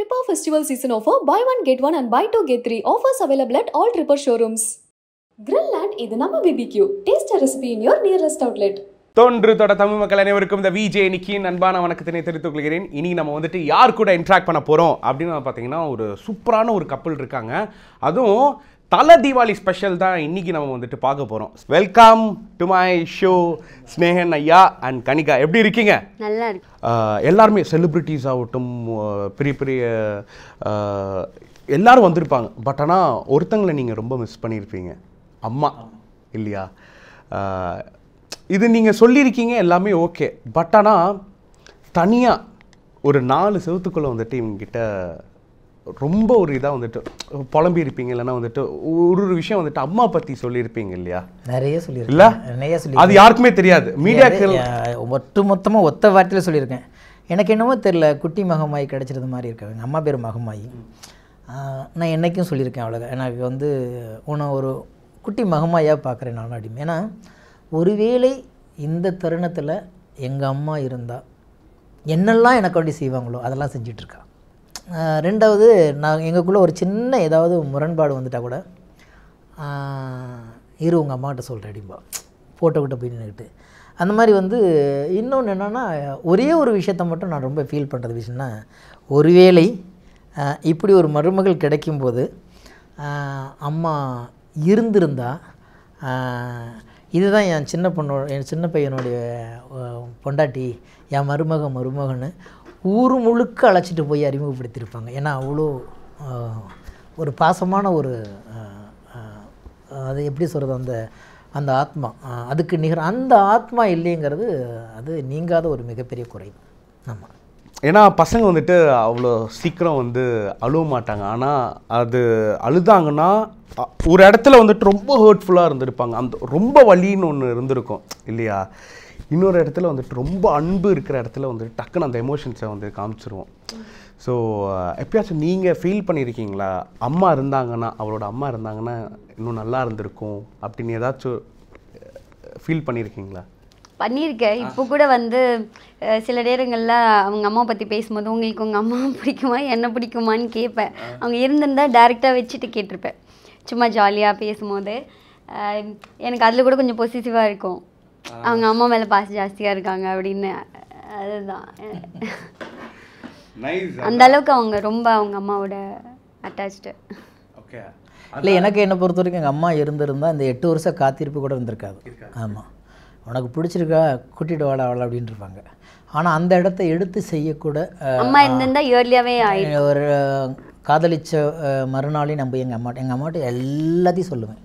Tripper festival season offer buy one get one and buy two get three offers available at all Tripper showrooms. Grill and இது நம்ம BBQ. Taste a recipe in your nearest outlet. தொன்று தொட தமிழ் மக்கள் அனைவருக்கும் இந்த VJ நிக்கியின் அன்பான வணக்கத்தினை தெரிவித்துக் கொள்கிறேன் இனி நம்ம வந்துட்டு யார் கூட இன்ட்ராக்ட் பண்ண போகிறோம் அப்படின்னு பார்த்தீங்கன்னா ஒரு சூப்பரான ஒரு கப்பல் இருக்காங்க அதுவும் தலை தீபாவளி ஸ்பெஷல் தான் இன்றைக்கி நம்ம வந்துட்டு பார்க்க போகிறோம் welcome to my show Snehan ஐயா அண்ட் கனிகா எப்படி இருக்கீங்க நல்லா எல்லாருமே செலிப்ரிட்டிஸ் ஆகட்டும் பெரிய பெரிய எல்லாரும் வந்திருப்பாங்க பட் ஆனால் ஒருத்தங்களை நீங்கள் ரொம்ப மிஸ் பண்ணியிருப்பீங்க அம்மா இல்லையா இது நீங்கள் சொல்லியிருக்கீங்க எல்லாமே ஓகே பட் ஆனால் தனியாக ஒரு நாலு செவத்துக்குள்ளே வந்துட்டு இவங்ககிட்ட ரொம்ப ஒரு இதாக வந்துட்டு புலம்பி இருப்பீங்க இல்லைன்னா வந்துட்டு ஒரு ஒரு விஷயம் வந்துட்டு அம்மா பற்றி சொல்லியிருப்பீங்க இல்லையா நிறைய சொல்லியிருக்கேன் நிறைய சொல்லி அது யாருக்குமே தெரியாது மீடியாக்கள் ஒட்டு மொத்தமாக ஒத்த வார்த்தையில் சொல்லியிருக்கேன் எனக்கு என்னமோ தெரில குட்டி மகமாயி கிடச்சிருந்த மாதிரி இருக்காங்க அம்மா பேர் மகமாயி நான் என்றைக்கும் சொல்லியிருக்கேன் அவ்வளோ எனக்கு வந்து உன்னை ஒரு குட்டி மகமாயாக பார்க்குறேன் நான் அப்படி ஏன்னா ஒருவேளை இந்த தருணத்தில் எங்கள் அம்மா இருந்தால் என்னெல்லாம் எனக்கு வேண்டி செய்வாங்களோ அதெல்லாம் செஞ்சிட்ருக்கா ரெண்டாவது நான் எங்களுக்குள்ளே ஒரு சின்ன ஏதாவது முரண்பாடு வந்துட்டால் கூட இரு உங்கள் அம்மாட்ட சொல்கிறேன் போட்டோ கிட்ட போய் நின்றுக்கிட்டு அந்த மாதிரி வந்து இன்னொன்று என்னென்னா ஒரே ஒரு விஷயத்த மட்டும் நான் ரொம்ப ஃபீல் பண்ணுறது விஷயம்னா ஒருவேளை இப்படி ஒரு மருமகள் கிடைக்கும்போது அம்மா இருந்திருந்தா இதுதான் என் சின்ன பொண்ணோட என் சின்ன பையனுடைய பொண்டாட்டி என் மருமக மருமகன்னு ஊர் முழுக்க அழைச்சிட்டு போய் அறிமுகப்படுத்தியிருப்பாங்க ஏன்னா அவ்வளோ ஒரு பாசமான ஒரு அது எப்படி சொல்கிறது அந்த அந்த ஆத்மா அதுக்கு நிகர் அந்த ஆத்மா இல்லைங்கிறது அது நீங்காத ஒரு மிகப்பெரிய குறை ஆமாம் ஏன்னா பசங்க வந்துட்டு அவ்வளோ சீக்கிரம் வந்து அழுவ மாட்டாங்க ஆனால் அது அழுதாங்கன்னா ஒரு இடத்துல வந்துட்டு ரொம்ப ஹர்ட்ஃபுல்லாக இருந்திருப்பாங்க அந்த ரொம்ப வலின்னு ஒன்று இருந்திருக்கும் இல்லையா இன்னொரு இடத்துல வந்துட்டு ரொம்ப அன்பு இருக்கிற இடத்துல வந்துட்டு டக்குன்னு அந்த எமோஷன்ஸை வந்து காமிச்சிருவோம் ஸோ எப்பயாச்சும் நீங்கள் ஃபீல் பண்ணியிருக்கீங்களா அம்மா இருந்தாங்கன்னா அவளோட அம்மா இருந்தாங்கன்னா இன்னும் நல்லா இருந்திருக்கும் அப்படின்னு ஏதாச்சும் ஃபீல் பண்ணியிருக்கீங்களா பண்ணியிருக்கேன் இப்போ கூட வந்து சில நேரங்களில் அவங்க அம்மா பற்றி பேசும்போது உங்களுக்கு உங்கள் அம்மா பிடிக்குமா என்ன பிடிக்குமான்னு கேட்பேன் அவங்க இருந்திருந்தால் டேரெக்டாக வச்சுட்டு கேட்டிருப்பேன் சும்மா ஜாலியாக பேசும்போது எனக்கு அதில் கூட கொஞ்சம் பொசிட்டிவாக இருக்கும் அவங்க அம்மா மேலே பாசம் ஜாஸ்தியாக இருக்காங்க அப்படின்னு அதுதான் அந்த அளவுக்கு அவங்க ரொம்ப அவங்க அம்மாவோட அட்டாச்சு இல்லை எனக்கு என்னை பொறுத்த வரைக்கும் எங்கள் அம்மா இருந்திருந்தால் இந்த எட்டு வருஷம் காத்திருப்பு கூட இருந்திருக்காது ஆமாம் உனக்கு பிடிச்சிருக்கா கூட்டிகிட்டு வாழ அவளை அப்படின்னு இருப்பாங்க ஆனால் அந்த இடத்த எடுத்து செய்யக்கூட அம்மா இருந்திருந்தா இயர்லியாகவே ஒரு காதலிச்ச மறுநாளையும் நம்ம எங்கள் அம்மாட்ட எங்கள் அம்மாட்ட எல்லாத்தையும் சொல்லுவேன்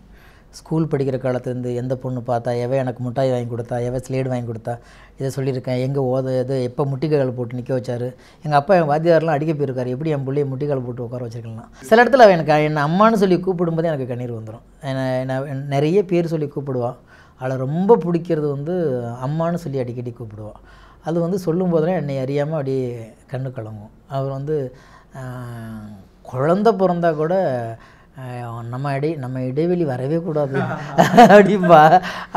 ஸ்கூல் படிக்கிற காலத்துலேருந்து எந்த பொண்ணு பார்த்தா எவன் எனக்கு முட்டாய் வாங்கி கொடுத்தா எவை ஸ்லேடு வாங்கி கொடுத்தா இதை சொல்லியிருக்கேன் எங்கே ஓத இது எப்போ முட்டிக்கால் போட்டு நிற்க வச்சார் எங்கள் அப்பா என் வாத்தியாரெலாம் அடிக்க போயிருக்காரு எப்படி என் பிள்ளைய முட்டிக்கால் போட்டு உட்கார வச்சிருக்கலாம் சில இடத்துல அவன் எனக்கு என்னை அம்மானு சொல்லி கூப்பிடும்போது எனக்கு கண்ணீர் வந்துடும் என்னை நிறைய பேர் சொல்லி கூப்பிடுவான் அதில் ரொம்ப பிடிக்கிறது வந்து அம்மானு சொல்லி அடிக்கடி கூப்பிடுவான் அது வந்து சொல்லும் போதெல்லாம் என்னை அறியாமல் அப்படியே கண்ணு கலங்கும் அவர் வந்து குழந்த பிறந்தா கூட நம்ம இடை நம்ம இடைவெளி வரவே கூடாது அப்படிம்பா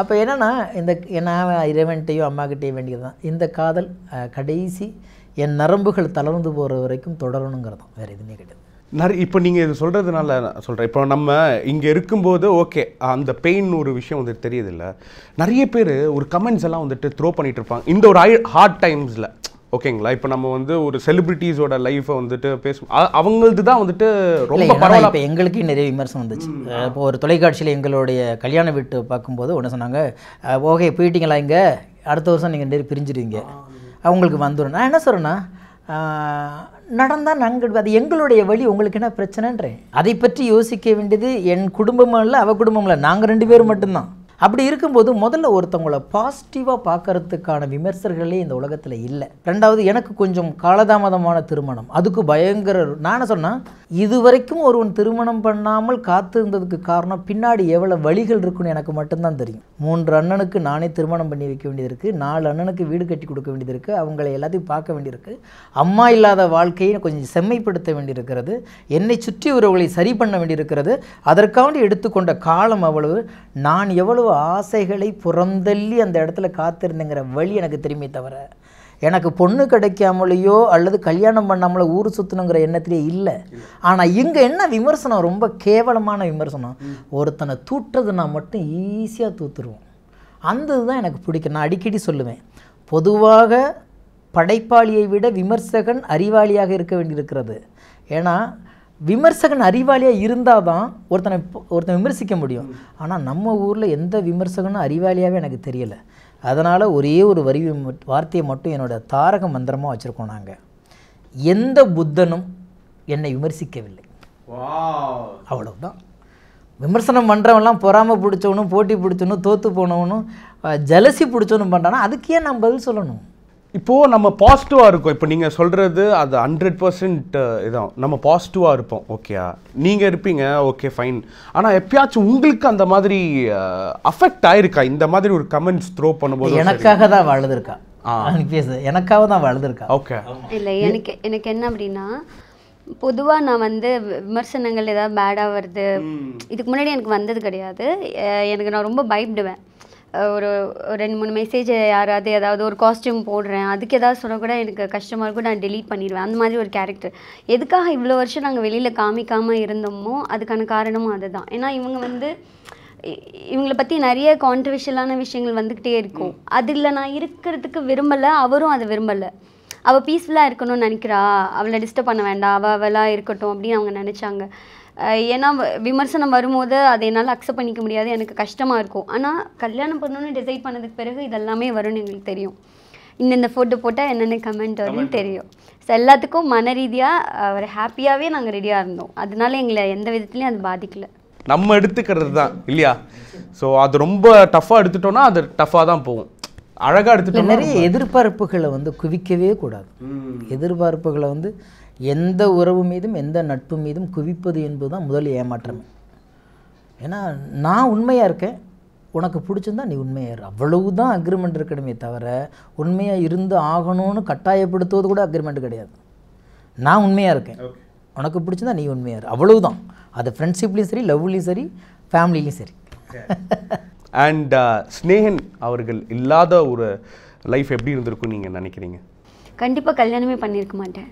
அப்போ என்னென்னா இந்த நான் இறைவன்கிட்டையும் அம்மாக்கிட்டேயும் வேண்டியது தான் இந்த காதல் கடைசி என் நரம்புகள் தளர்ந்து போகிற வரைக்கும் தொடரணுங்கிறது தான் வேறு எதுவுமே கிடையாது நிறைய இப்போ நீங்கள் இது சொல்கிறதுனால சொல்கிறேன் இப்போ நம்ம இங்கே இருக்கும்போது ஓகே அந்த பெயின் ஒரு விஷயம் வந்துட்டு தெரியுதில்ல நிறைய பேர் ஒரு கமெண்ட்ஸ் எல்லாம் வந்துட்டு த்ரோ பண்ணிகிட்டு இருப்பாங்க இந்த ஒரு ஹார்ட் டைம்ஸில் ஓகேங்களா இப்போ நம்ம வந்து ஒரு செலிபிரிட்டிஸோட லைஃப்பை வந்துட்டு பேசும் அவங்களது தான் வந்துட்டு ரொம்ப பரவாயில்ல இப்போ எங்களுக்கே நிறைய விமர்சனம் வந்துச்சு இப்போ ஒரு தொலைக்காட்சியில் எங்களுடைய கல்யாண வீட்டு பார்க்கும்போது ஒன்று சொன்னாங்க ஓகே போயிட்டீங்களா இங்கே அடுத்த வருஷம் நீங்கள் நிறைய பிரிஞ்சிருவீங்க அவங்களுக்கு வந்துடும் நான் என்ன சொல்கிறேன்னா நடந்தால் நாங்கள் அது எங்களுடைய வழி உங்களுக்கு என்ன பிரச்சனைன்றேன் அதை பற்றி யோசிக்க வேண்டியது என் குடும்பமும் இல்லை அவள் குடும்பம் இல்லை நாங்கள் ரெண்டு பேரும் மட்டும்தான் அப்படி இருக்கும்போது முதல்ல ஒருத்தவங்களை பாசிட்டிவாக பார்க்கறதுக்கான விமர்சகர்களே இந்த உலகத்தில் இல்லை ரெண்டாவது எனக்கு கொஞ்சம் காலதாமதமான திருமணம் அதுக்கு பயங்கர நான் சொன்னால் இது வரைக்கும் ஒருவன் திருமணம் பண்ணாமல் காத்து இருந்ததுக்கு காரணம் பின்னாடி எவ்வளோ வழிகள் இருக்குன்னு எனக்கு மட்டும்தான் தெரியும் மூன்று அண்ணனுக்கு நானே திருமணம் பண்ணி வைக்க வேண்டியது இருக்குது நாலு அண்ணனுக்கு வீடு கட்டி கொடுக்க வேண்டியது இருக்குது அவங்களை எல்லாத்தையும் பார்க்க வேண்டியிருக்கு அம்மா இல்லாத வாழ்க்கையை கொஞ்சம் செம்மைப்படுத்த வேண்டியிருக்கிறது என்னை சுற்றி உறவுகளை சரி பண்ண வேண்டியிருக்கிறது அதற்காக எடுத்துக்கொண்ட காலம் அவ்வளவு நான் எவ்வளவு எவ்வளோ ஆசைகளை புறந்தள்ளி அந்த இடத்துல காத்திருந்தேங்கிற வழி எனக்கு திரும்பி தவிர எனக்கு பொண்ணு கிடைக்காமலையோ அல்லது கல்யாணம் பண்ணாமலோ ஊர் சுற்றணுங்கிற எண்ணத்திலே இல்லை ஆனால் இங்கே என்ன விமர்சனம் ரொம்ப கேவலமான விமர்சனம் ஒருத்தனை தூட்டுறதுனா மட்டும் ஈஸியாக தூத்துருவோம் அந்த இதுதான் எனக்கு பிடிக்கும் நான் அடிக்கடி சொல்லுவேன் பொதுவாக படைப்பாளியை விட விமர்சகன் அறிவாளியாக இருக்க வேண்டியிருக்கிறது ஏன்னா விமர்சகன் அறிவாளியாக இருந்தால் தான் ஒருத்தனை ஒருத்தனை விமர்சிக்க முடியும் ஆனால் நம்ம ஊரில் எந்த விமர்சகனும் அறிவாளியாகவே எனக்கு தெரியலை அதனால் ஒரே ஒரு வரி வார்த்தையை மட்டும் என்னோடய தாரக மந்திரமாக வச்சுருக்கோம் நாங்கள் எந்த புத்தனும் என்னை விமர்சிக்கவில்லை அவ்வளவுதான் விமர்சனம் பண்ணுறவெல்லாம் பொறாமல் பிடிச்சவனும் போட்டி பிடிச்சவனும் தோற்று போனவனும் ஜலசி பிடிச்சவனும் பண்ணுறான்னா அதுக்கே நான் பதில் சொல்லணும் இப்போது நம்ம பாசிட்டிவாக இருக்கும் இப்போ நீங்கள் சொல்கிறது அது ஹண்ட்ரட் பர்சன்ட் இதான் நம்ம பாசிட்டிவாக இருப்போம் ஓகேயா நீங்கள் இருப்பீங்க ஓகே ஃபைன் ஆனால் எப்பயாச்சும் உங்களுக்கு அந்த மாதிரி அஃபெக்ட் ஆயிருக்கா இந்த மாதிரி ஒரு கமெண்ட்ஸ் த்ரோ பண்ணும்போது எனக்காக தான் வளர்ந்துருக்கா எனக்காக தான் வளர்ந்துருக்கா ஓகே இல்லை எனக்கு எனக்கு என்ன அப்படின்னா பொதுவாக நான் வந்து விமர்சனங்கள் ஏதாவது பேடாக வருது இதுக்கு முன்னாடி எனக்கு வந்தது கிடையாது எனக்கு நான் ரொம்ப பயப்படுவேன் ஒரு ரெண்டு மூணு மெசேஜ் யாராவது ஏதாவது ஒரு காஸ்ட்யூம் போடுறேன் அதுக்கு ஏதாவது சொன்னால் கூட எனக்கு கஷ்டமாக இருக்கும் நான் டெலீட் பண்ணிடுவேன் அந்த மாதிரி ஒரு கேரக்டர் எதுக்காக இவ்வளோ வருஷம் நாங்கள் வெளியில் காமிக்காமல் இருந்தோமோ அதுக்கான காரணமும் அதுதான் ஏன்னா இவங்க வந்து இவங்களை பற்றி நிறைய கான்ட்ரவர்ஷியலான விஷயங்கள் வந்துக்கிட்டே இருக்கும் அது இல்லை நான் இருக்கிறதுக்கு விரும்பலை அவரும் அதை விரும்பலை அவள் பீஸ்ஃபுல்லாக இருக்கணும்னு நினைக்கிறா அவளை டிஸ்டர்ப் பண்ண வேண்டாம் அவள் அவளாக இருக்கட்டும் அப்படின்னு அவங்க நினச்சாங்க ஏன்னா விமர்சனம் வரும்போது அதை என்னால் அக்செப்ட் பண்ணிக்க முடியாது எனக்கு கஷ்டமாக இருக்கும் ஆனால் கல்யாணம் பண்ணணும்னு டிசைட் பண்ணதுக்கு பிறகு இதெல்லாமே வரும்னு எங்களுக்கு தெரியும் இந்தந்த ஃபோட்டோ போட்டால் என்னென்ன கமெண்ட் வரும்னு தெரியும் ஸோ எல்லாத்துக்கும் மன ரீதியாக ஒரு ஹாப்பியாகவே நாங்கள் ரெடியாக இருந்தோம் அதனால எங்களை எந்த விதத்துலையும் அது பாதிக்கலை நம்ம எடுத்துக்கிறது தான் இல்லையா ஸோ அது ரொம்ப டஃப்பாக எடுத்துட்டோம்னா அது டஃப்பாக தான் போகும் அழகாக எடுத்துட்டோம் நிறைய எதிர்பார்ப்புகளை வந்து குவிக்கவே கூடாது எதிர்பார்ப்புகளை வந்து எந்த உறவு மீதும் எந்த நட்பு மீதும் குவிப்பது என்பது தான் முதல் ஏமாற்றம் ஏன்னா நான் உண்மையாக இருக்கேன் உனக்கு பிடிச்சிருந்தா நீ உண்மையாக அவ்வளவு தான் அக்ரிமெண்ட் இருக்கணுமே தவிர உண்மையாக இருந்து ஆகணும்னு கட்டாயப்படுத்துவது கூட அக்ரிமெண்ட் கிடையாது நான் உண்மையாக இருக்கேன் உனக்கு பிடிச்சிருந்தா நீ உண்மையாக அவ்வளவு தான் அது ஃப்ரெண்ட்ஷிப்லேயும் சரி லவ்லேயும் சரி ஃபேமிலிலையும் சரி அண்ட் uh, ஸ்னேகன் அவர்கள் இல்லாத ஒரு லைஃப் எப்படி இருந்திருக்கும் நீங்கள் நினைக்கிறீங்க கண்டிப்பாக கல்யாணமே பண்ணியிருக்க மாட்டேன்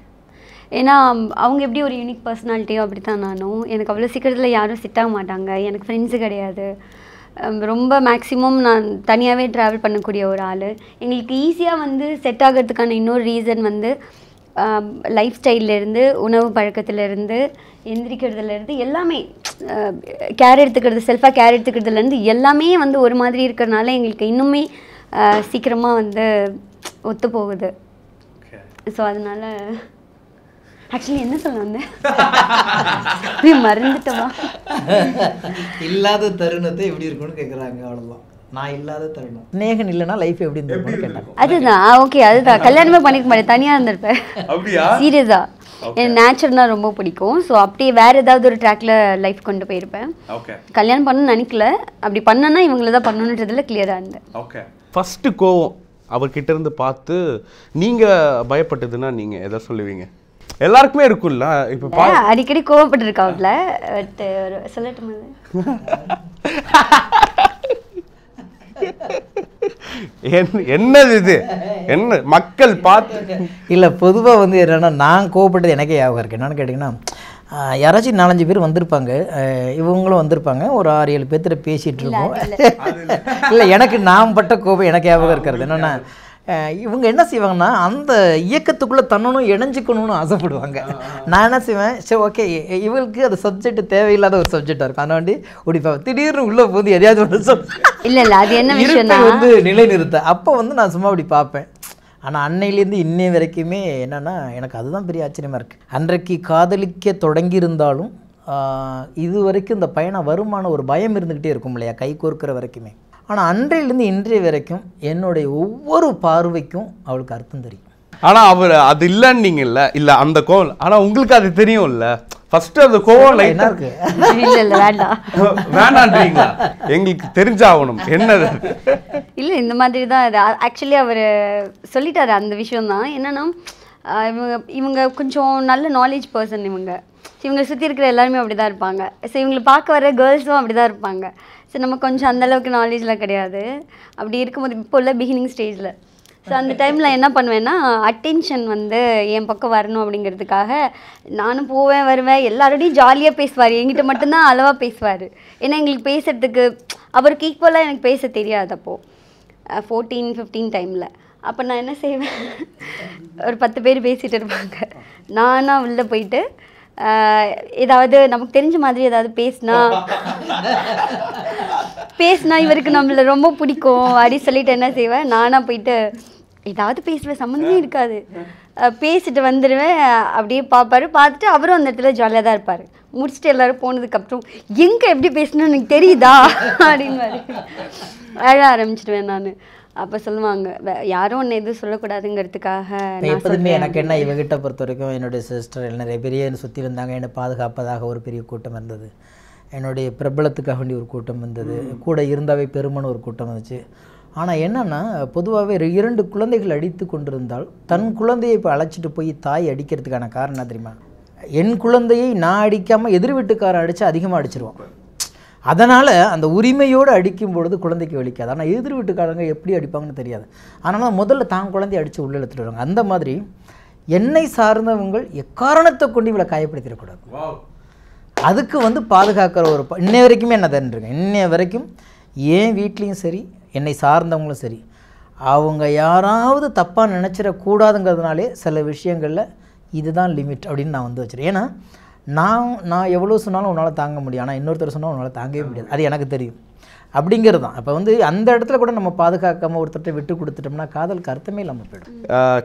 ஏன்னா அவங்க எப்படி ஒரு யூனிக் பர்சனாலிட்டியோ அப்படி தான் நானும் எனக்கு அவ்வளோ சீக்கிரத்தில் யாரும் செட் ஆக மாட்டாங்க எனக்கு ஃப்ரெண்ட்ஸு கிடையாது ரொம்ப மேக்ஸிமம் நான் தனியாகவே ட்ராவல் பண்ணக்கூடிய ஒரு ஆள் எங்களுக்கு ஈஸியாக வந்து செட் ஆகிறதுக்கான இன்னொரு ரீசன் வந்து லைஃப் ஸ்டைல்லேருந்து உணவு பழக்கத்துலேருந்து எந்திரிக்கிறதுலேருந்து எல்லாமே கேர் எடுத்துக்கிறது செல்ஃபாக கேர் எடுத்துக்கிறதுலேருந்து எல்லாமே வந்து ஒரு மாதிரி இருக்கிறனால எங்களுக்கு இன்னுமே சீக்கிரமாக வந்து ஒத்து போகுது ஸோ அதனால் ஆக்சுவலி என்ன சொல்ல வந்தேன் மறந்துட்டமா இல்லாத தருணத்தை எப்படி இருக்கும்னு கேட்குறாங்க அவ்வளோதான் நான் இல்லாத தருணம் லைஃப் எப்படி இருந்திருக்கும் அதுதான் ஓகே அதுதான் கல்யாணமே பண்ணிக்க மாட்டேன் தனியாக எனக்கு ரொம்ப பிடிக்கும் ஸோ ஏதாவது ஒரு லைஃப் கொண்டு போயிருப்பேன் கல்யாணம் நினைக்கல அப்படி தான் பண்ணணுன்றதுல இருந்தேன் அவர்கிட்ட இருந்து பார்த்து நீங்கள் பயப்பட்டதுன்னா நீங்கள் எதை சொல்லுவீங்க எல்லாருக்குமே இருக்கும்ல இப்போ அடிக்கடி கோவப்பட்டு இருக்காப்ல என்னது இது என்ன மக்கள் பார்த்து இல்ல பொதுவா வந்து என்னன்னா நான் கோவப்பட்டது எனக்கே ஞாபகம் இருக்கு என்னன்னு கேட்டிங்கன்னா யாராச்சும் நாலஞ்சு பேர் வந்திருப்பாங்க இவங்களும் வந்திருப்பாங்க ஒரு ஆறு ஏழு பேர்த்திட்ட பேசிட்டு இருக்கோம் இல்லை எனக்கு நான் பட்ட கோபம் எனக்கு ஞாபகம் இருக்கிறது என்னன்னா இவங்க என்ன செய்வாங்கன்னா அந்த இயக்கத்துக்குள்ளே தன்னணும் இணைஞ்சிக்கணும்னு ஆசைப்படுவாங்க நான் என்ன செய்வேன் சரி ஓகே இவங்களுக்கு அது சப்ஜெக்ட் தேவையில்லாத ஒரு சப்ஜெக்டாக இருக்கும் வண்டி ஒடிப்பா திடீர்னு உள்ளே போது எதையாவது ஒன்று இல்லை இல்லை அது என்ன விஷயம் வந்து நிலைநிறுத்த அப்போ வந்து நான் சும்மா அப்படி பார்ப்பேன் ஆனால் அன்னையிலேருந்து இன்னை வரைக்குமே என்னென்னா எனக்கு அதுதான் பெரிய ஆச்சரியமாக இருக்குது அன்றைக்கு காதலிக்க தொடங்கியிருந்தாலும் இது வரைக்கும் இந்த பயணம் வருமான ஒரு பயம் இருந்துக்கிட்டே இருக்கும் இல்லையா கை கோர்க்கிற வரைக்குமே ஆனால் அன்றையிலிருந்து இன்றைய வரைக்கும் என்னுடைய ஒவ்வொரு பார்வைக்கும் அவளுக்கு அர்த்தம் தெரியும் ஆனால் அவர் அது இல்லைன்னு நீங்கள் இல்லை இல்லை அந்த கோல் ஆனால் உங்களுக்கு அது தெரியும் இல்லை ஃபர்ஸ்ட் அந்த கோவம் லைட்டா இருக்கு இல்ல இல்ல வேண்டாம் வேண்டாம்ன்றீங்களா எங்களுக்கு தெரிஞ்சாகணும் என்னது இல்லை இந்த மாதிரி தான் ஆக்சுவலி அவர் சொல்லிட்டாரு அந்த விஷயம் தான் என்னன்னா இவங்க இவங்க கொஞ்சம் நல்ல நாலேஜ் பர்சன் இவங்க ஸோ இவங்க சுற்றி இருக்கிற எல்லாருமே அப்படி தான் இருப்பாங்க ஸோ இவங்களை பார்க்க வர கேர்ள்ஸும் அப்படி தான் இருப்பாங்க ஸோ நம்ம கொஞ்சம் அந்தளவுக்கு நாலேஜ்லாம் கிடையாது அப்படி இருக்கும்போது இப்போ உள்ள பிகினிங் ஸ்டேஜில் ஸோ அந்த டைமில் என்ன பண்ணுவேன்னா அட்டென்ஷன் வந்து என் பக்கம் வரணும் அப்படிங்கிறதுக்காக நானும் போவேன் வருவேன் எல்லாரோடையும் ஜாலியாக பேசுவார் எங்கிட்ட மட்டும்தான் அளவாக பேசுவார் ஏன்னா எங்களுக்கு பேசுகிறதுக்கு அவருக்கு ஈக்குவலாக எனக்கு பேச தெரியாது அப்போது ஃபோர்டீன் ஃபிஃப்டீன் டைமில் அப்போ நான் என்ன செய்வேன் ஒரு பத்து பேர் பேசிகிட்டு இருப்பாங்க நானாக உள்ளே போயிட்டு ஏதாவது நமக்கு தெரிஞ்ச மாதிரி ஏதாவது பேசினா பேசினா இவருக்கு நம்மள ரொம்ப பிடிக்கும் அப்படின்னு சொல்லிட்டு என்ன செய்வேன் நானாக போயிட்டு ஏதாவது பேசுவேன் சம்மந்தமே இருக்காது பேசிட்டு வந்துடுவேன் அப்படியே பார்ப்பாரு பார்த்துட்டு அவரும் அந்த இடத்துல ஜாலியாக தான் இருப்பார் முடிச்சுட்டு எல்லாரும் போனதுக்கப்புறம் எங்கே எப்படி பேசணும்னு எனக்கு தெரியுதா அப்படின்னு அழ ஆரம்பிச்சிடுவேன் நான் அப்போ சொல்லுவாங்க யாரும் ஒன்று எதுவும் சொல்லக்கூடாதுங்கிறதுக்காக எப்போதுமே எனக்கு என்ன இவங்ககிட்ட பொறுத்த வரைக்கும் என்னுடைய சிஸ்டர் நிறைய பெரிய சுற்றி இருந்தாங்க என்னை பாதுகாப்பதாக ஒரு பெரிய கூட்டம் இருந்தது என்னுடைய பிரபலத்துக்காக வேண்டிய ஒரு கூட்டம் இருந்தது கூட இருந்தாவே பெருமனு ஒரு கூட்டம் இருந்துச்சு ஆனால் என்னென்னா பொதுவாகவே இரண்டு குழந்தைகள் அடித்து கொண்டிருந்தால் தன் குழந்தையை இப்போ அழைச்சிட்டு போய் தாய் அடிக்கிறதுக்கான காரணம் தெரியுமா என் குழந்தையை நான் அடிக்காமல் எதிர் வீட்டுக்காரன் அடித்து அதிகமாக அடிச்சிருவான் அதனால் அந்த உரிமையோடு அடிக்கும் பொழுது குழந்தைக்கு வலிக்காது ஆனால் எதிர் வீட்டுக்காரங்க எப்படி அடிப்பாங்கன்னு தெரியாது அதனால் முதல்ல தான் குழந்தைய அடித்து உள்ளே எடுத்துகிட்டு வருவாங்க அந்த மாதிரி என்னை சார்ந்தவங்கள் எக்காரணத்தை கொண்டு இவளை காயப்படுத்திடக்கூடாது அதுக்கு வந்து பாதுகாக்கிற ஒரு இன்னை வரைக்குமே என்ன தந்துருக்கேன் இன்னைய வரைக்கும் ஏன் வீட்லேயும் சரி என்னை சார்ந்தவங்களும் சரி அவங்க யாராவது தப்பாக நினச்சிடக்கூடாதுங்கிறதுனாலே சில விஷயங்களில் இதுதான் லிமிட் அப்படின்னு நான் வந்து வச்சுருக்கேன் ஏன்னா நான் நான் எவ்வளோ சொன்னாலும் உன்னால் தாங்க முடியும் ஆனால் இன்னொருத்தர் சொன்னால் உன்னால் தாங்கவே முடியாது அது எனக்கு தெரியும் அப்படிங்கிறது தான் இப்போ வந்து அந்த இடத்துல கூட நம்ம பாதுகாக்காமல் ஒருத்தர்கிட்ட விட்டு கொடுத்துட்டோம்னா காதலுக்கு அர்த்தமே இல்லாமல் போயிடும்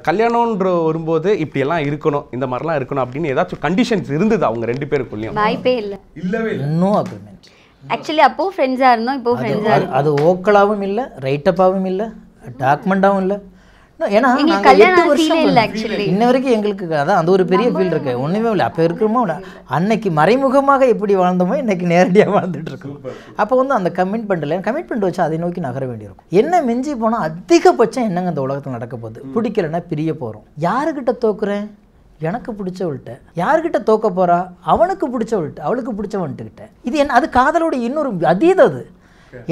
கல்யாணம்ன்ற வரும்போது இப்படியெல்லாம் இருக்கணும் இந்த மாதிரிலாம் இருக்கணும் அப்படின்னு ஏதாச்சும் கண்டிஷன்ஸ் இருந்தது அவங்க ரெண்டு பேருக்குள்ளேயும் வாய்ப்பே இல்லை இல்லவே நோ அக்ரிமெண்ட் ஆக்சுவலி அப்போது ஃப்ரெண்ட்ஸாக இருந்தோம் இப்போ ஃப்ரெண்ட்ஸாக அது ஓக்கலாகவும் இல்லை ரைட்டப்பாகவும் இல்லை டாக்குமெண்ட்டாகவும் இல்லை ஏன்னா இன்ன வரைக்கும் எங்களுக்கு அந்த ஒரு பெரிய ஃபீல் ஒன்றுமே இல்லை அப்போ இருக்கிறோமோ அன்னைக்கு மறைமுகமாக எப்படி வாழ்ந்தோமோ இன்னைக்கு நேரடியாக அப்போ வந்து அந்த வச்சு அதை நோக்கி நகர வேண்டியிருக்கும் என்ன மிஞ்சி போனால் அதிகபட்சம் என்னங்க இந்த உலகத்தில் நடக்க போகுது பிடிக்கலன்னா பிரிய போகிறோம் யாருக்கிட்ட தோக்குறேன் எனக்கு பிடிச்சவள்கிட்ட யார்கிட்ட தோக்க போகிறா அவனுக்கு பிடிச்சவள்கிட்ட அவளுக்கு பிடிச்சவன்ட்டுக்கிட்ட இது என்ன அது காதலோட இன்னொரு அதீதம் அது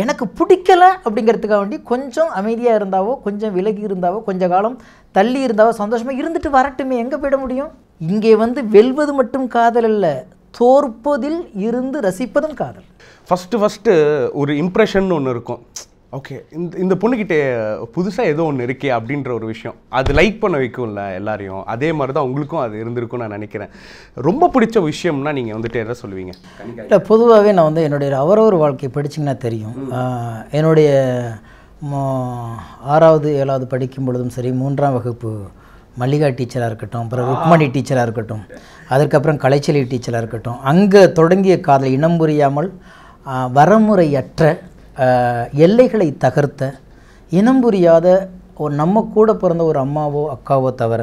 எனக்கு பிடிக்கலை அப்படிங்கிறதுக்காக வேண்டி கொஞ்சம் அமைதியாக இருந்தாவோ கொஞ்சம் விலகி இருந்தாவோ கொஞ்ச காலம் தள்ளி இருந்தாவோ சந்தோஷமாக இருந்துட்டு வரட்டுமே எங்கே போயிட முடியும் இங்கே வந்து வெல்வது மட்டும் காதல் இல்லை தோற்பதில் இருந்து ரசிப்பதும் காதல் ஃபஸ்ட்டு ஃபஸ்ட்டு ஒரு இம்ப்ரெஷன் ஒன்று இருக்கும் ஓகே இந்த இந்த பொண்ணுக்கிட்டே புதுசாக ஏதோ ஒன்று இருக்கே அப்படின்ற ஒரு விஷயம் அது லைக் பண்ண வைக்கும்ல எல்லாரையும் அதே மாதிரி தான் உங்களுக்கும் அது இருந்திருக்கும்னு நான் நினைக்கிறேன் ரொம்ப பிடிச்ச விஷயம்னா நீங்கள் வந்துட்டு என்ன சொல்லுவீங்க இல்லை பொதுவாகவே நான் வந்து என்னுடைய அவரவர் வாழ்க்கையை படிச்சிங்கன்னா தெரியும் என்னுடைய ஆறாவது ஏழாவது படிக்கும் பொழுதும் சரி மூன்றாம் வகுப்பு மல்லிகா டீச்சராக இருக்கட்டும் அப்புறம் ருக்மணி டீச்சராக இருக்கட்டும் அதுக்கப்புறம் கலைச்செலி டீச்சராக இருக்கட்டும் அங்கே தொடங்கிய காதல் இனம் புரியாமல் வரமுறையற்ற எல்லைகளை தகர்த்த இனம் புரியாத ஒரு நம்ம கூட பிறந்த ஒரு அம்மாவோ அக்காவோ தவிர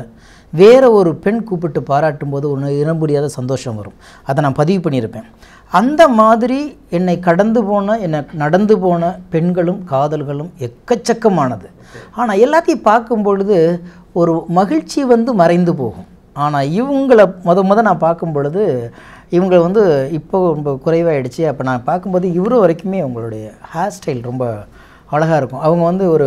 வேறு ஒரு பெண் கூப்பிட்டு பாராட்டும் போது ஒன்று இனம் புரியாத சந்தோஷம் வரும் அதை நான் பதிவு பண்ணியிருப்பேன் அந்த மாதிரி என்னை கடந்து போன என்னை நடந்து போன பெண்களும் காதல்களும் எக்கச்சக்கமானது ஆனால் எல்லாத்தையும் பார்க்கும் பொழுது ஒரு மகிழ்ச்சி வந்து மறைந்து போகும் ஆனால் இவங்களை முத முத நான் பார்க்கும் பொழுது இவங்க வந்து இப்போ ரொம்ப குறைவாயிடுச்சு அப்போ நான் பார்க்கும்போது இவரும் வரைக்குமே அவங்களுடைய ஹேர் ஸ்டைல் ரொம்ப அழகாக இருக்கும் அவங்க வந்து ஒரு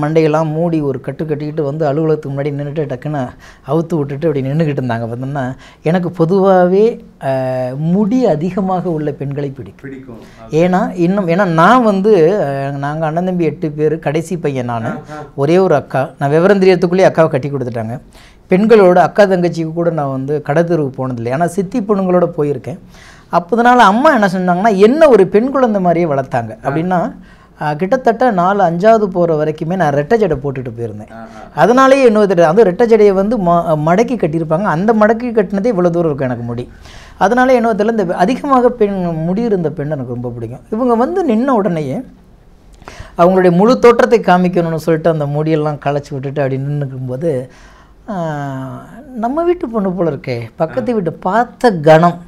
மண்டையெல்லாம் மூடி ஒரு கட்டு கட்டிக்கிட்டு வந்து அலுவலகத்துக்கு முன்னாடி நின்றுட்டு டக்குன்னு அவுத்து விட்டுட்டு அப்படி நின்றுக்கிட்டு இருந்தாங்க பார்த்தோம்னா எனக்கு பொதுவாகவே முடி அதிகமாக உள்ள பெண்களை பிடிக்கும் பிடிக்கும் ஏன்னா இன்னும் ஏன்னா நான் வந்து நாங்கள் அண்ணன் தம்பி எட்டு பேர் கடைசி பையன் நான் ஒரே ஒரு அக்கா நான் விவரம் தெரியறதுக்குள்ளேயே அக்காவை கட்டி கொடுத்துட்டாங்க பெண்களோட அக்கா தங்கச்சிக்கு கூட நான் வந்து கடத்தெருவுக்கு போனதில்லை ஆனால் சித்தி பொண்ணுங்களோட போயிருக்கேன் அப்போதுனால அம்மா என்ன சொன்னாங்கன்னா என்ன ஒரு பெண் குழந்தை மாதிரியே வளர்த்தாங்க அப்படின்னா கிட்டத்தட்ட நாலு அஞ்சாவது போகிற வரைக்குமே நான் ரெட்டை ஜடை போட்டுட்டு போயிருந்தேன் அதனாலேயே என்ன தெரியாது அதுவும் ரெட்டை ஜடையை வந்து ம மடக்கி கட்டியிருப்பாங்க அந்த மடக்கி கட்டினதே இவ்வளோ தூரம் இருக்கும் எனக்கு முடி அதனால என்ன தெரியல இந்த அதிகமாக பெண் முடி இருந்த பெண் எனக்கு ரொம்ப பிடிக்கும் இவங்க வந்து நின்ன உடனேயே அவங்களுடைய முழு தோற்றத்தை காமிக்கணும்னு சொல்லிட்டு அந்த முடியெல்லாம் களைச்சி விட்டுட்டு அப்படி நின்றுக்கும்போது நம்ம வீட்டு பொண்ணு போல் இருக்கே பக்கத்து வீட்டு பார்த்த கணம்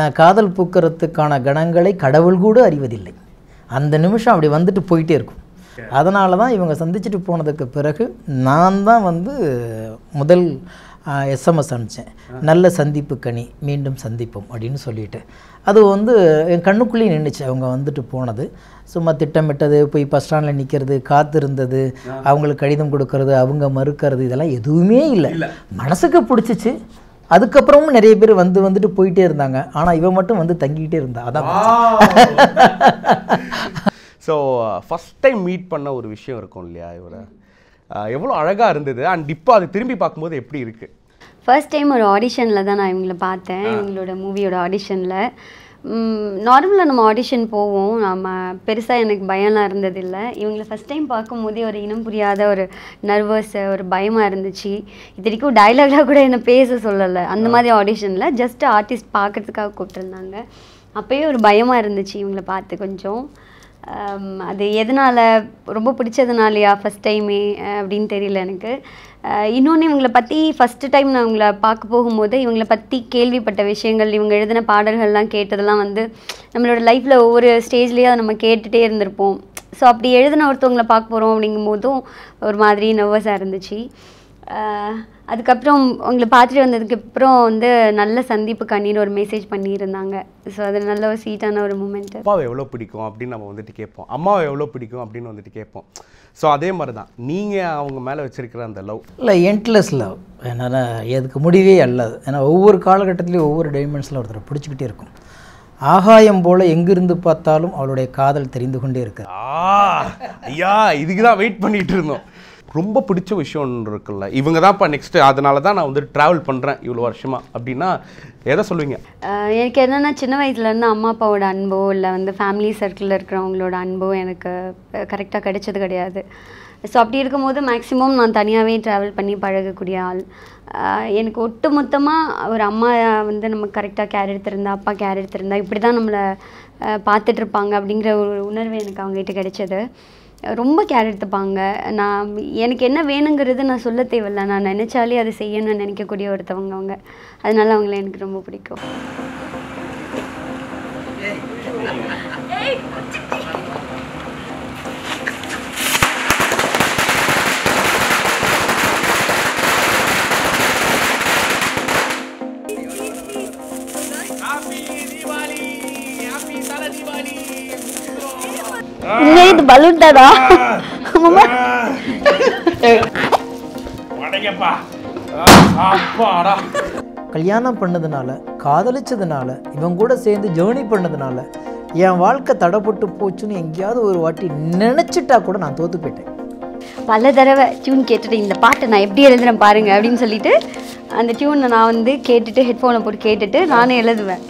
நான் காதல் பூக்கிறதுக்கான கணங்களை கடவுள் கூட அறிவதில்லை அந்த நிமிஷம் அப்படி வந்துட்டு போயிட்டே இருக்கும் அதனால தான் இவங்க சந்திச்சுட்டு போனதுக்கு பிறகு நான் தான் வந்து முதல் எஸ்எம்எஸ் அனுப்பிச்சேன் நல்ல சந்திப்பு கனி மீண்டும் சந்திப்போம் அப்படின்னு சொல்லிட்டு அது வந்து என் கண்ணுக்குள்ளேயே நின்றுச்சு அவங்க வந்துட்டு போனது சும்மா திட்டமிட்டது போய் பஸ் ஸ்டாண்டில் நிற்கிறது காத்திருந்தது அவங்களுக்கு கடிதம் கொடுக்கறது அவங்க மறுக்கிறது இதெல்லாம் எதுவுமே இல்லை மனசுக்கு பிடிச்சிச்சு அதுக்கப்புறமும் நிறைய பேர் வந்து வந்துட்டு போயிட்டே இருந்தாங்க ஆனால் இவன் மட்டும் வந்து தங்கிக்கிட்டே இருந்தா அதான் ஸோ ஃபஸ்ட் டைம் மீட் பண்ண ஒரு விஷயம் இருக்கும் இல்லையா இவரை எவ்வளோ அழகாக இருந்தது அண்ட் இப்போ அது திரும்பி பார்க்கும்போது எப்படி இருக்குது ஃபர்ஸ்ட் டைம் ஒரு ஆடிஷனில் தான் நான் இவங்களை பார்த்தேன் இவங்களோட மூவியோட ஆடிஷனில் நார்மலாக நம்ம ஆடிஷன் போவோம் நம்ம பெருசாக எனக்கு பயம்லாம் இருந்ததில்லை இவங்களை ஃபஸ்ட் டைம் பார்க்கும்போதே ஒரு இனம் புரியாத ஒரு நர்வஸ் ஒரு பயமாக இருந்துச்சு இத்தனைக்கும் டைலாக்லாம் கூட என்னை பேச சொல்லலை அந்த மாதிரி ஆடிஷனில் ஜஸ்ட் ஆர்டிஸ்ட் பார்க்குறதுக்காக கூப்பிட்டுருந்தாங்க அப்போயே ஒரு பயமாக இருந்துச்சு இவங்களை பார்த்து கொஞ்சம் அது எதனால் ரொம்ப பிடிச்சதுனாலையா ஃபஸ்ட் டைமே அப்படின்னு தெரியல எனக்கு இன்னொன்று இவங்களை பற்றி ஃபஸ்ட்டு டைம் நான் இவங்களை பார்க்க போகும்போது இவங்களை பற்றி கேள்விப்பட்ட விஷயங்கள் இவங்க எழுதின பாடல்கள்லாம் கேட்டதெல்லாம் வந்து நம்மளோட லைஃப்பில் ஒவ்வொரு ஸ்டேஜ்லேயும் அதை நம்ம கேட்டுகிட்டே இருந்திருப்போம் ஸோ அப்படி எழுதின ஒருத்தவங்களை பார்க்க போகிறோம் அப்படிங்கும் போதும் ஒரு மாதிரி நர்வஸாக இருந்துச்சு அதுக்கப்புறம் உங்களை பார்த்துட்டு வந்ததுக்கப்புறம் வந்து நல்ல சந்திப்பு கண்ணீர் ஒரு மெசேஜ் பண்ணியிருந்தாங்க ஸோ அது நல்ல ஒரு சீட்டான ஒரு மூமெண்ட் அப்பாவை எவ்வளோ பிடிக்கும் அப்படின்னு நம்ம வந்துட்டு கேட்போம் அம்மாவை எவ்வளோ பிடிக்கும் அப்படின்னு வந்துட்டு கேட்போம் ஸோ அதே மாதிரி தான் நீங்கள் அவங்க மேலே வச்சுருக்கிற அந்த லவ் இல்லை என்ட்லெஸ் லவ் என்னால் எதுக்கு முடிவே அல்லது ஏன்னா ஒவ்வொரு காலகட்டத்திலையும் ஒவ்வொரு டைமென்ஷனில் ஒருத்தரை பிடிச்சிக்கிட்டே இருக்கும் ஆகாயம் போல எங்கிருந்து பார்த்தாலும் அவளுடைய காதல் தெரிந்து கொண்டே இருக்கு ஐயா இதுக்கு தான் வெயிட் பண்ணிட்டு இருந்தோம் ரொம்ப பிடிச்ச விஷயம் ஒன்று இருக்குல்ல இவங்க தான் இப்போ நெக்ஸ்ட்டு அதனால தான் நான் வந்து ட்ராவல் பண்ணுறேன் இவ்வளோ வருஷமாக அப்படின்னா எதை சொல்லுவீங்க எனக்கு என்னென்னா சின்ன வயசுலேருந்து அம்மா அப்பாவோட அன்போ இல்லை வந்து ஃபேமிலி சர்க்கிளில் இருக்கிறவங்களோட அன்போ எனக்கு கரெக்டாக கிடைச்சது கிடையாது ஸோ அப்படி இருக்கும்போது மேக்ஸிமம் நான் தனியாகவே ட்ராவல் பண்ணி பழகக்கூடிய ஆள் எனக்கு ஒட்டு மொத்தமாக ஒரு அம்மா வந்து நமக்கு கரெக்டாக கேர் எடுத்திருந்தா அப்பா கேர் எடுத்திருந்தா இப்படி தான் நம்மளை பார்த்துட்ருப்பாங்க அப்படிங்கிற ஒரு உணர்வு எனக்கு அவங்ககிட்ட கிடைச்சது ரொம்ப கேர் எடுத்துப்பாங்க நான் எனக்கு என்ன வேணுங்கிறது நான் சொல்ல தேவையில்ல நான் நினச்சாலே அதை செய்யணும்னு நினைக்கக்கூடிய ஒருத்தவங்க அவங்க அதனால அவங்கள எனக்கு ரொம்ப பிடிக்கும் Happy Diwali! Happy Diwali! ಇದು ಬಲುಂಟದ கல்யாணம் பண்ணதுனால காதலிச்சதுனால இவங்க கூட சேர்ந்து ஜேர்னி பண்ணதுனால என் வாழ்க்கை தடப்பட்டு போச்சுன்னு எங்கேயாவது ஒரு வாட்டி நினைச்சிட்டா கூட நான் தோத்து போயிட்டேன் பல தடவை டியூன் கேட்டுட்டு இந்த பாட்டை நான் எப்படி எழுதுறேன் பாருங்க அப்படின்னு சொல்லிட்டு அந்த டியூனை நான் வந்து கேட்டுட்டு ஹெட்ஃபோனை போட்டு கேட்டுட்டு நானே எழுதுவேன்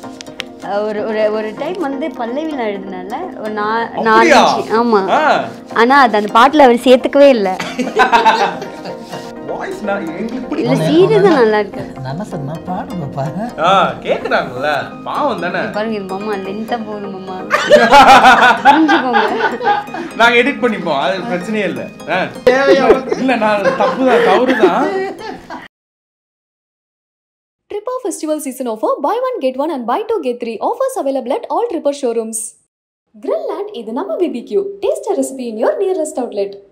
ஒரு ஒரு ஒரு டைம் வந்து பல்லவியில் நான் எழுதினால ஒரு நாலு ஆமாம் ஆனால் அது அந்த பாட்டில் அவர் சேர்த்துக்கவே இல்லை இல்ல சீரியஸா நல்லா இருக்கு நல்லா சொன்னா பாடுங்க பாரு கேக்குறாங்கல்ல பாவம் தானே பாருங்க மாமா லென்த்தா போகுது மாமா புரிஞ்சுக்கோங்க நாங்க எடிட் பண்ணிப்போம் அது பிரச்சனையே இல்ல இல்ல நான் தப்பு தான் தவறு தான் festival season offer buy one get one and buy two get three offers available at all Tripper showrooms. Grill and இது BBQ. Taste a recipe in your nearest outlet.